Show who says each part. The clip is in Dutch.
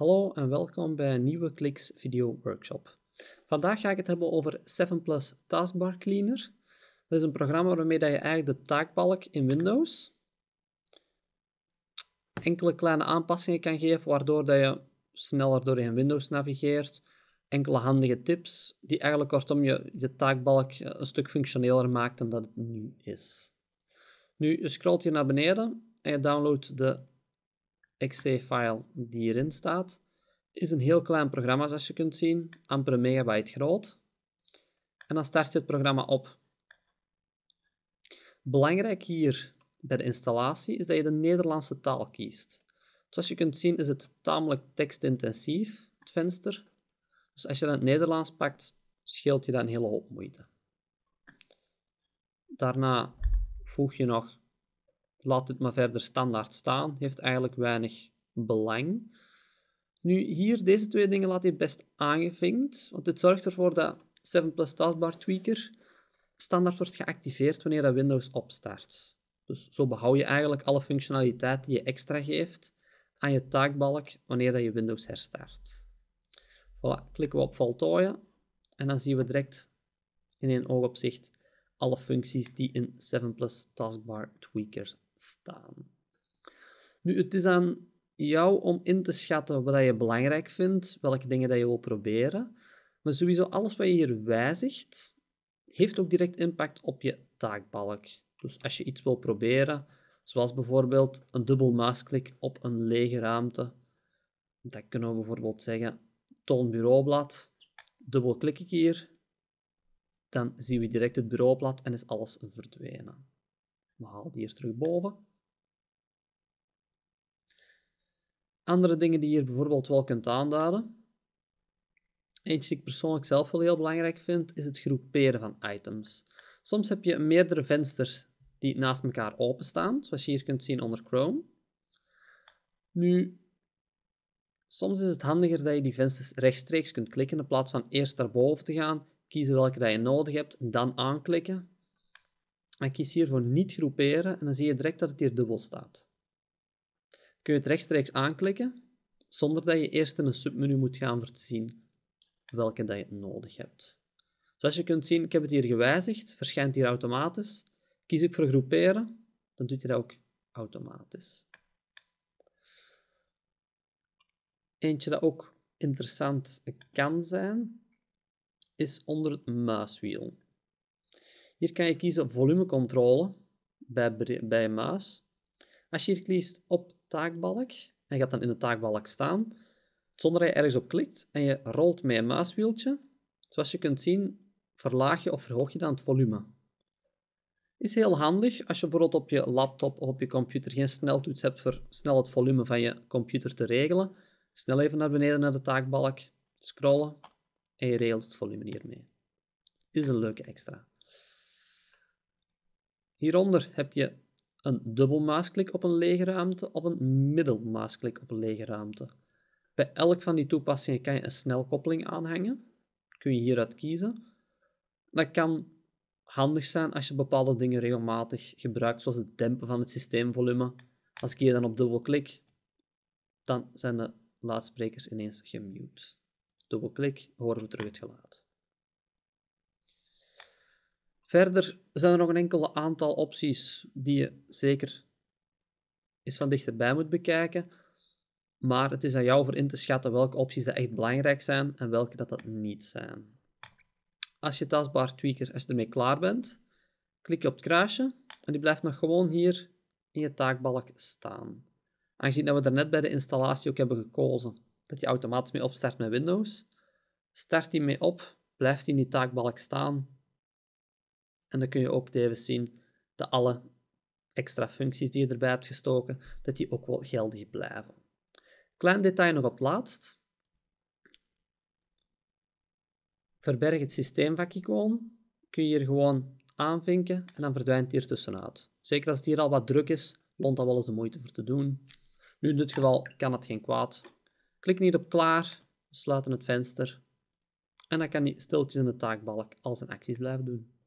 Speaker 1: Hallo en welkom bij een nieuwe Klix video workshop. Vandaag ga ik het hebben over 7plus Taskbar Cleaner. Dat is een programma waarmee dat je eigenlijk de taakbalk in Windows enkele kleine aanpassingen kan geven, waardoor dat je sneller doorheen Windows navigeert. Enkele handige tips die eigenlijk kortom je, taakbalk eh, een stuk functioneler maakt dan dat het nu is. Nu, je scrolt hier naar beneden en je downloadt de .exe-file die hierin staat, is een heel klein programma zoals je kunt zien, amper een megabyte groot. En dan start je het programma op. Belangrijk hier bij de installatie is dat je de Nederlandse taal kiest. Zoals je kunt zien is het tamelijk tekstintensief, het venster. Dus als je dan het Nederlands pakt, scheelt je dat een hele hoop moeite. Daarna voeg je nog laat het maar verder standaard staan, heeft eigenlijk weinig belang. Nu, hier, deze twee dingen laat hij best aangevinkt, want dit zorgt ervoor dat 7 plus taskbar tweaker standaard wordt geactiveerd wanneer dat Windows opstart. Dus zo behoud je eigenlijk alle functionaliteit die je extra geeft aan je taakbalk wanneer dat je Windows herstart. Voilà, klikken we op voltooien en dan zien we direct in één oogopzicht alle functies die in 7 plus taskbar tweaker staan. Nu, het is aan jou om in te schatten wat je belangrijk vindt, welke dingen dat je wil proberen. Maar sowieso alles wat je hier wijzigt, heeft ook direct impact op je taakbalk. Dus als je iets wil proberen, zoals bijvoorbeeld een dubbel muisklik op een lege ruimte, dan kunnen we bijvoorbeeld zeggen, toon bureaublad, dubbel klik ik hier, dan zien we direct het bureaublad en is alles verdwenen. We halen die eerst terug boven. Andere dingen die je hier bijvoorbeeld wel kunt aanduiden. Eentje die ik persoonlijk zelf wel heel belangrijk vind, is het groeperen van items. Soms heb je meerdere vensters die naast elkaar openstaan, zoals je hier kunt zien onder Chrome. Nu, soms is het handiger dat je die vensters rechtstreeks kunt klikken in plaats van eerst naar boven te gaan, kiezen welke dat je nodig hebt, dan aanklikken. En kies hier voor niet groeperen en dan zie je direct dat het hier dubbel staat. Kun je het rechtstreeks aanklikken, zonder dat je eerst in een submenu moet gaan voor te zien welke dat je nodig hebt. Zoals dus je kunt zien, ik heb het hier gewijzigd, verschijnt hier automatisch. Kies ik voor groeperen, dan doet hij dat ook automatisch. Eentje dat ook interessant kan zijn, is onder het muiswiel. Hier kan je kiezen op volumecontrole bij, bij muis. Als je hier kiest op taakbalk, en gaat dan in de taakbalk staan, zonder dat je ergens op klikt en je rolt met je muiswieltje, zoals je kunt zien, verlaag je of verhoog je dan het volume. Is heel handig als je bijvoorbeeld op je laptop of op je computer geen sneltoets hebt voor snel het volume van je computer te regelen. Snel even naar beneden naar de taakbalk, scrollen en je regelt het volume hiermee. Is een leuke extra. Hieronder heb je een dubbel op een lege ruimte of een middelmaasklik op een lege ruimte. Bij elk van die toepassingen kan je een snelkoppeling aanhangen. Kun je hieruit kiezen. Dat kan handig zijn als je bepaalde dingen regelmatig gebruikt, zoals het dempen van het systeemvolume. Als ik hier dan op dubbel klik, dan zijn de laadsprekers ineens gemute. Dubbelklik, horen we terug het geluid. Verder zijn er nog een enkele aantal opties die je zeker eens van dichterbij moet bekijken. Maar het is aan jou voor in te schatten welke opties dat echt belangrijk zijn en welke dat, dat niet zijn. Als je tastbaar tweaker, als je ermee klaar bent, klik je op het kruisje en die blijft nog gewoon hier in je taakbalk staan. Aangezien dat we daarnet bij de installatie ook hebben gekozen dat je automatisch mee opstart met Windows, start die mee op, blijft die in die taakbalk staan en dan kun je ook tevens zien dat alle extra functies die je erbij hebt gestoken, dat die ook wel geldig blijven. Klein detail nog op laatst. Verberg het systeemvakicoon. Kun je hier gewoon aanvinken en dan verdwijnt hier tussenuit. Zeker als het hier al wat druk is, loont dat wel eens de moeite voor te doen. Nu in dit geval kan het geen kwaad. Klik niet op klaar, sluiten het venster. En dan kan hij stiltjes in de taakbalk al zijn acties blijven doen.